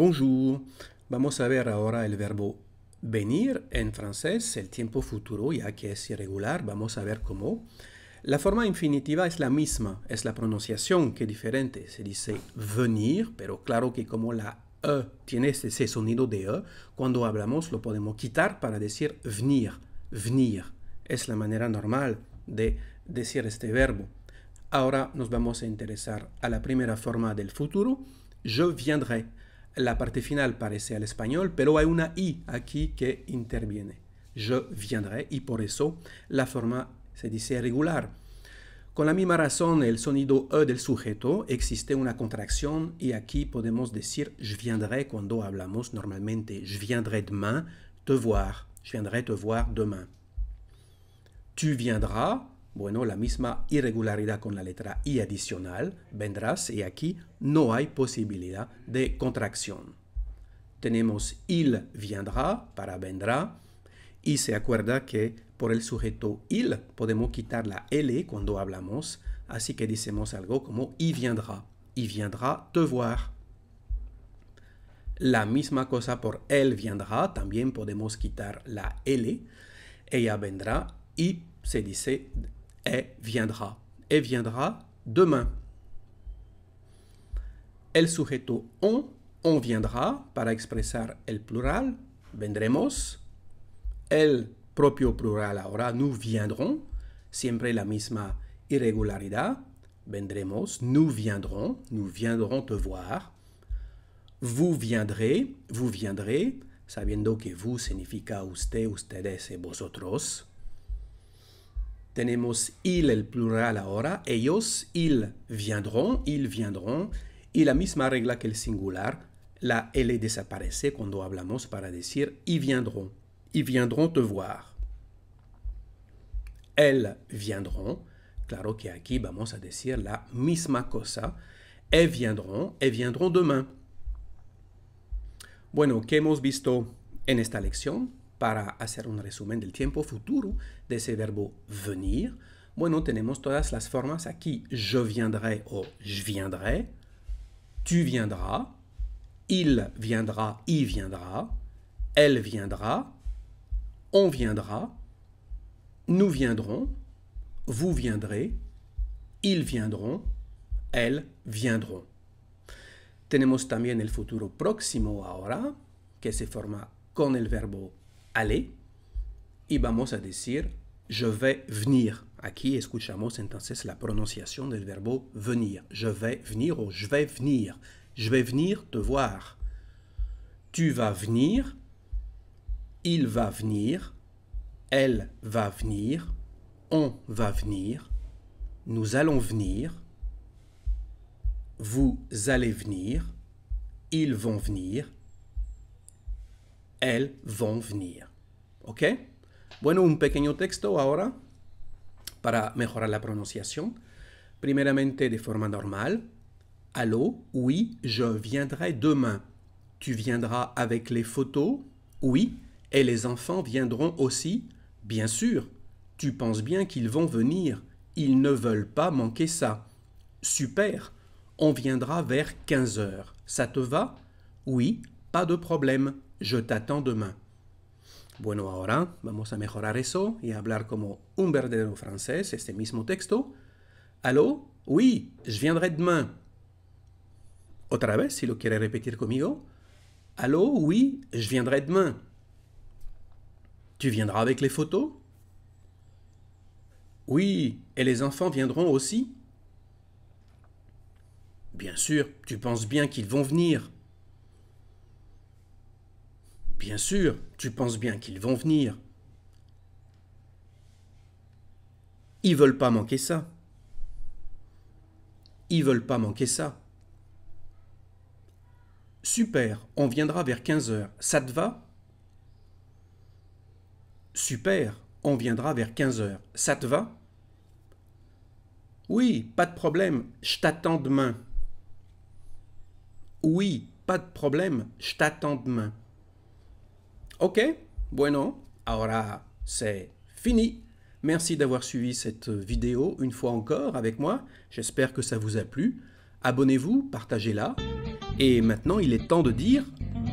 Bonjour. Vamos a ver ahora el verbo venir en francés, el tiempo futuro, ya que es irregular. Vamos a ver cómo. La forma infinitiva es la misma, es la pronunciación que es diferente. Se dice venir, pero claro que como la E tiene ese sonido de E, cuando hablamos lo podemos quitar para decir venir, venir. Es la manera normal de decir este verbo. Ahora nos vamos a interesar a la primera forma del futuro, je viendrai. la parte final parece al español, pero hay una I aquí que interviene. Je viendrai y por eso la forma se dice regular. Con la misma razón, el sonido E del sujeto existe una contracción y aquí podemos decir je viendrai cuando hablamos normalmente je viendrai demain te voir, je viendrai te voir demain. Tu viendras Bueno, la misma irregularidad con la letra I adicional, vendrás y aquí no hay posibilidad de contracción. Tenemos il viendra para vendrá y se acuerda que por el sujeto il podemos quitar la L cuando hablamos, así que decimos algo como y viendra, y viendra te voir. La misma cosa por él viendra, también podemos quitar la L, ella vendrá y se dice viendra. Et viendra demain. El sujeto on, on viendra para expresar el plural, vendremos. El propio plural ahora, nous viendrons, siempre la misma irregularidad. Vendremos, nous viendrons, nous viendrons te voir. Vous viendrez, vous viendrez, sabiendo que vous significa usted, ustedes vosotros. Tenemos il el plural ahora. Ellos, ils viendront, ils viendront. Y la misma regla que el singular, la L desaparece cuando hablamos para decir ils viendront. Ils viendront te voir. Elles viendront. Claro que aquí vamos a decir la misma cosa. Elles viendront, elles viendront demain. Bueno, ¿qué hemos visto en esta lección? para hacer un resumen del tiempo futuro de ese verbo venir, bueno, tenemos todas las formas aquí. Je viendrai ou je viendrai. Tu viendras. Il viendra, il viendra. Elle viendra. On viendra. Nous viendrons. Vous viendrez. Ils viendront. Elles viendront. Tenemos también el futuro próximo ahora, que se forma con el verbo aller y vamos a decir je vais venir. Aquí escuchamos entonces la prononciation del verbo venir. Je vais venir ou je vais venir. Je vais venir te voir. Tu vas venir. Il va venir. Elle va venir. On va venir. Nous allons venir. Vous allez venir. Ils vont venir elles vont venir. ¿Ok? Bueno, un pequeño texto ahora para mejorar la prononciation. Primeramente de forma normal. Allô, oui, je viendrai demain. Tu viendras avec les photos Oui. Et les enfants viendront aussi Bien sûr. Tu penses bien qu'ils vont venir. Ils ne veulent pas manquer ça. Super. On viendra vers 15 heures. Ça te va Oui, pas de problème je t'attends demain. Bueno, ahora vamos a mejorar eso y hablar como un verdadero francés, este mismo texto. Allô? Oui, je viendrai demain. Otra vez, si lo quiere repetir conmigo. Allô? Oui, je viendrai demain. Tu viendras avec les photos? Oui, et les enfants viendront aussi? Bien sûr, tu penses bien qu'ils vont venir. Bien sûr, tu penses bien qu'ils vont venir. Ils veulent pas manquer ça. Ils veulent pas manquer ça. Super, on viendra vers 15h. Ça te va Super, on viendra vers 15h. Ça te va Oui, pas de problème, je t'attends demain. Oui, pas de problème, je t'attends demain. Ok, bueno, ahora c'est fini. Merci d'avoir suivi cette vidéo une fois encore avec moi. J'espère que ça vous a plu. Abonnez-vous, partagez-la. Et maintenant, il est temps de dire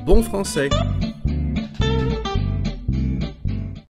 bon français.